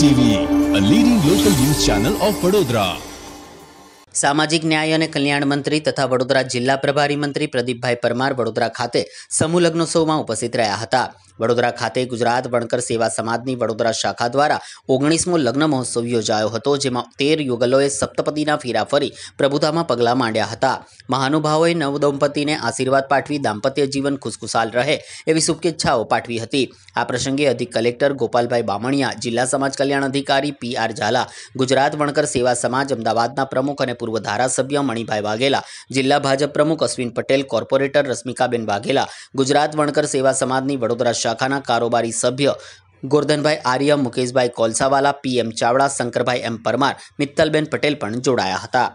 TV, a leading local news channel of Vadodara. સામાજિક ન્યાય અને કલ્યાણ મંત્રી તથા વડોદરા જિલ્લા પ્રભારી મંત્રી પ્રદીપભાઈ પરમાર વડોદરા ખાતે સમૂહ લગ્નોત્સવમાં ઉપસ્થિત રહ્યા હતા વડોદરા ખાતે ગુજરાત વણકર સેવા સમાજની વડોદરા શાખા દ્વારા ઓગણીસમો લગ્ન મહોત્સવ યોજાયો હતો જેમાં તેર યુગલોએ સપ્તપતિના ફેરા ફરી પ્રભુતામાં પગલાં માંડ્યા હતા મહાનુભાવોએ નવદંપતિને આશીર્વાદ પાઠવી દાંપત્ય જીવન ખુશખુશાલ રહે એવી શુભેચ્છાઓ પાઠવી હતી આ પ્રસંગે અધિક કલેક્ટર ગોપાલભાઈ બામણિયા જિલ્લા સમાજ કલ્યાણ અધિકારી પી આર ઝાલા ગુજરાત વણકર સેવા સમાજ અમદાવાદના પ્રમુખ અને પૂર્વ પૂર્વ ધારાસભ્ય મણિભાઈ વાઘેલા જિલ્લા ભાજપ પ્રમુખ અશ્વિન પટેલ કોર્પોરેટર રશ્મિકાબેન વાઘેલા ગુજરાત વણકર સેવા સમાજની વડોદરા શાખાના કારોબારી સભ્ય ગોરધનભાઈ આર્ય મુકેશભાઈ કોલસાવાલા પીએમ ચાવડા શંકરભાઈ એમ પરમાર મિત્તલબેન પટેલ પણ જોડાયા હતા